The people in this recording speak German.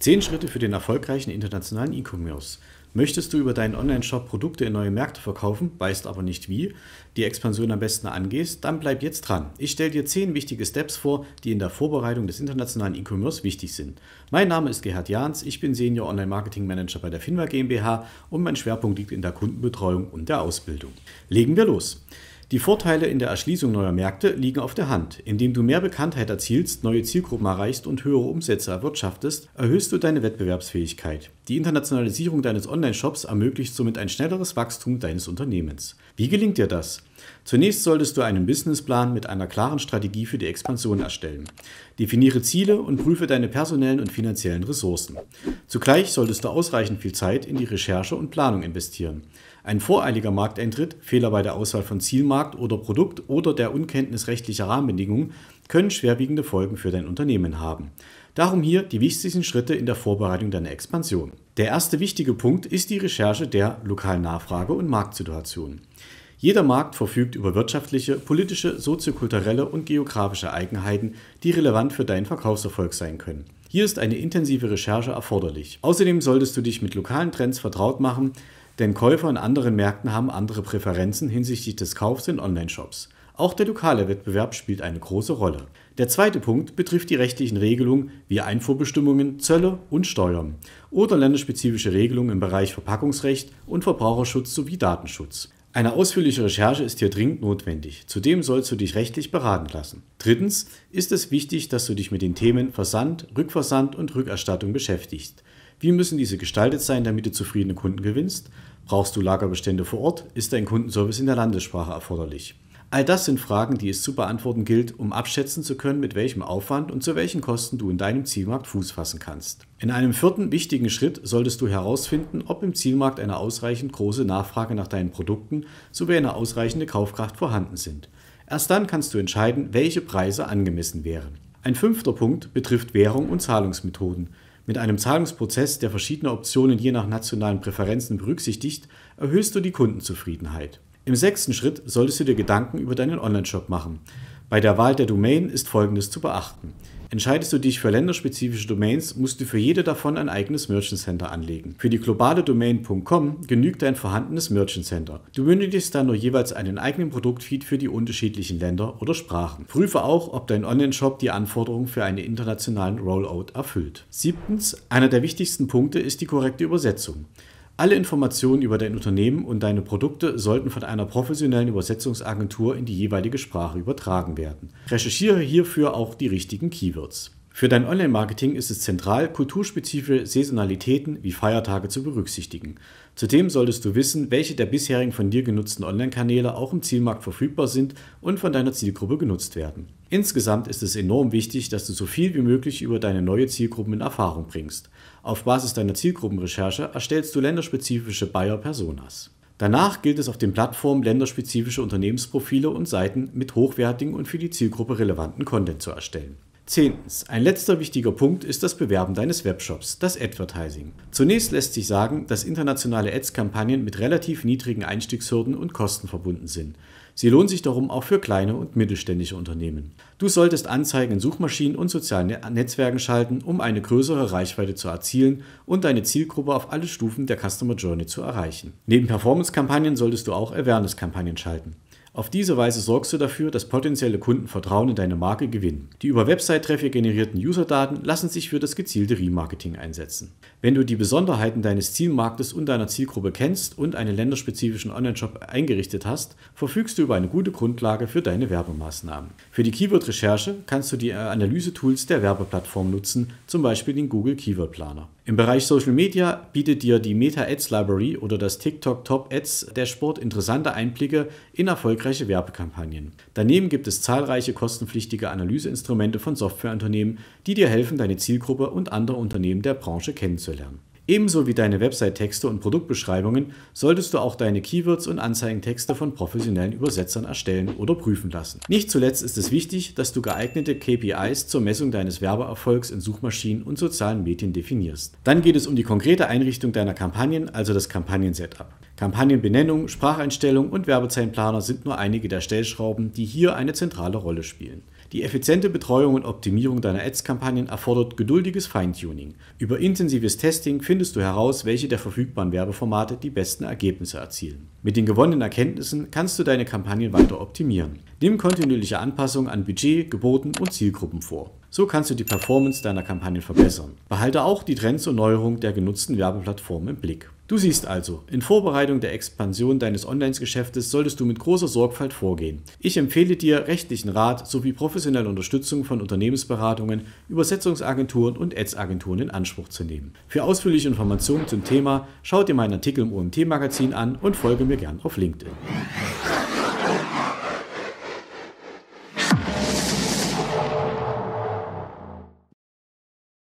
10 Schritte für den erfolgreichen internationalen E-Commerce. Möchtest du über deinen Online-Shop Produkte in neue Märkte verkaufen, weißt aber nicht wie, die Expansion am besten angehst, dann bleib jetzt dran. Ich stelle dir 10 wichtige Steps vor, die in der Vorbereitung des internationalen E-Commerce wichtig sind. Mein Name ist Gerhard Jahns, ich bin Senior Online-Marketing Manager bei der Finwa GmbH und mein Schwerpunkt liegt in der Kundenbetreuung und der Ausbildung. Legen wir los. Die Vorteile in der Erschließung neuer Märkte liegen auf der Hand. Indem du mehr Bekanntheit erzielst, neue Zielgruppen erreichst und höhere Umsätze erwirtschaftest, erhöhst du deine Wettbewerbsfähigkeit. Die Internationalisierung deines Online-Shops ermöglicht somit ein schnelleres Wachstum deines Unternehmens. Wie gelingt dir das? Zunächst solltest du einen Businessplan mit einer klaren Strategie für die Expansion erstellen. Definiere Ziele und prüfe deine personellen und finanziellen Ressourcen. Zugleich solltest du ausreichend viel Zeit in die Recherche und Planung investieren. Ein voreiliger Markteintritt, Fehler bei der Auswahl von Zielmarkt oder Produkt oder der Unkenntnis rechtlicher Rahmenbedingungen können schwerwiegende Folgen für dein Unternehmen haben. Darum hier die wichtigsten Schritte in der Vorbereitung deiner Expansion. Der erste wichtige Punkt ist die Recherche der lokalen Nachfrage und Marktsituation. Jeder Markt verfügt über wirtschaftliche, politische, soziokulturelle und geografische Eigenheiten, die relevant für deinen Verkaufserfolg sein können. Hier ist eine intensive Recherche erforderlich. Außerdem solltest du dich mit lokalen Trends vertraut machen, denn Käufer in anderen Märkten haben andere Präferenzen hinsichtlich des Kaufs in Online-Shops. Auch der lokale Wettbewerb spielt eine große Rolle. Der zweite Punkt betrifft die rechtlichen Regelungen wie Einfuhrbestimmungen, Zölle und Steuern oder länderspezifische Regelungen im Bereich Verpackungsrecht und Verbraucherschutz sowie Datenschutz. Eine ausführliche Recherche ist hier dringend notwendig. Zudem sollst du dich rechtlich beraten lassen. Drittens ist es wichtig, dass du dich mit den Themen Versand, Rückversand und Rückerstattung beschäftigst. Wie müssen diese gestaltet sein, damit du zufriedene Kunden gewinnst? Brauchst du Lagerbestände vor Ort? Ist dein Kundenservice in der Landessprache erforderlich? All das sind Fragen, die es zu beantworten gilt, um abschätzen zu können, mit welchem Aufwand und zu welchen Kosten du in deinem Zielmarkt Fuß fassen kannst. In einem vierten wichtigen Schritt solltest du herausfinden, ob im Zielmarkt eine ausreichend große Nachfrage nach deinen Produkten sowie eine ausreichende Kaufkraft vorhanden sind. Erst dann kannst du entscheiden, welche Preise angemessen wären. Ein fünfter Punkt betrifft Währung und Zahlungsmethoden. Mit einem Zahlungsprozess, der verschiedene Optionen je nach nationalen Präferenzen berücksichtigt, erhöhst du die Kundenzufriedenheit. Im sechsten Schritt solltest du dir Gedanken über deinen Onlineshop machen. Bei der Wahl der Domain ist Folgendes zu beachten. Entscheidest du dich für länderspezifische Domains, musst du für jede davon ein eigenes Merchant Center anlegen. Für die globale Domain.com genügt ein vorhandenes Merchant Center. Du benötigst dann nur jeweils einen eigenen Produktfeed für die unterschiedlichen Länder oder Sprachen. Prüfe auch, ob dein Online-Shop die Anforderungen für einen internationalen Rollout erfüllt. Siebtens, einer der wichtigsten Punkte ist die korrekte Übersetzung. Alle Informationen über dein Unternehmen und deine Produkte sollten von einer professionellen Übersetzungsagentur in die jeweilige Sprache übertragen werden. Recherchiere hierfür auch die richtigen Keywords. Für dein Online-Marketing ist es zentral, kulturspezifische Saisonalitäten wie Feiertage zu berücksichtigen. Zudem solltest du wissen, welche der bisherigen von dir genutzten Online-Kanäle auch im Zielmarkt verfügbar sind und von deiner Zielgruppe genutzt werden. Insgesamt ist es enorm wichtig, dass du so viel wie möglich über deine neue Zielgruppen in Erfahrung bringst. Auf Basis deiner Zielgruppenrecherche erstellst du länderspezifische Buyer-Personas. Danach gilt es auf den Plattformen länderspezifische Unternehmensprofile und Seiten mit hochwertigen und für die Zielgruppe relevanten Content zu erstellen. Zehntens. Ein letzter wichtiger Punkt ist das Bewerben deines Webshops, das Advertising. Zunächst lässt sich sagen, dass internationale Ads-Kampagnen mit relativ niedrigen Einstiegshürden und Kosten verbunden sind. Sie lohnen sich darum auch für kleine und mittelständische Unternehmen. Du solltest Anzeigen in Suchmaschinen und sozialen ne- Netzwerken schalten, um eine größere Reichweite zu erzielen und deine Zielgruppe auf alle Stufen der Customer Journey zu erreichen. Neben Performance-Kampagnen solltest du auch Awareness-Kampagnen schalten. Auf diese Weise sorgst du dafür, dass potenzielle Kunden Vertrauen in deine Marke gewinnen. Die über Website-Traffic generierten Userdaten lassen sich für das gezielte Remarketing einsetzen. Wenn du die Besonderheiten deines Zielmarktes und deiner Zielgruppe kennst und einen länderspezifischen Online-Shop eingerichtet hast, verfügst du über eine gute Grundlage für deine Werbemaßnahmen. Für die Keyword-Recherche kannst du die Analyse-Tools der Werbeplattform nutzen, zum Beispiel den Google Keyword Planer. Im Bereich Social Media bietet dir die Meta Ads Library oder das TikTok Top Ads Dashboard interessante Einblicke in erfolgreiche Werbekampagnen. Daneben gibt es zahlreiche kostenpflichtige Analyseinstrumente von Softwareunternehmen, die dir helfen, deine Zielgruppe und andere Unternehmen der Branche kennenzulernen. Ebenso wie deine Website-Texte und Produktbeschreibungen solltest du auch deine Keywords und Anzeigentexte von professionellen Übersetzern erstellen oder prüfen lassen. Nicht zuletzt ist es wichtig, dass du geeignete KPIs zur Messung deines Werbeerfolgs in Suchmaschinen und sozialen Medien definierst. Dann geht es um die konkrete Einrichtung deiner Kampagnen, also das Kampagnen-Setup. Kampagnenbenennung, Spracheinstellung und Werbezeilenplaner sind nur einige der Stellschrauben, die hier eine zentrale Rolle spielen. Die effiziente Betreuung und Optimierung deiner Ads-Kampagnen erfordert geduldiges Feintuning. Über intensives Testing findest du heraus, welche der verfügbaren Werbeformate die besten Ergebnisse erzielen. Mit den gewonnenen Erkenntnissen kannst du deine Kampagnen weiter optimieren. Nimm kontinuierliche Anpassungen an Budget, Geboten und Zielgruppen vor. So kannst du die Performance deiner Kampagnen verbessern. Behalte auch die Trends und Neuerungen der genutzten Werbeplattform im Blick. Du siehst also, in Vorbereitung der Expansion deines Online-Geschäftes solltest du mit großer Sorgfalt vorgehen. Ich empfehle dir rechtlichen Rat sowie professionelle Unterstützung von Unternehmensberatungen, Übersetzungsagenturen und Ads-Agenturen in Anspruch zu nehmen. Für ausführliche Informationen zum Thema schau dir meinen Artikel im OMT-Magazin an und folge mir gern auf LinkedIn.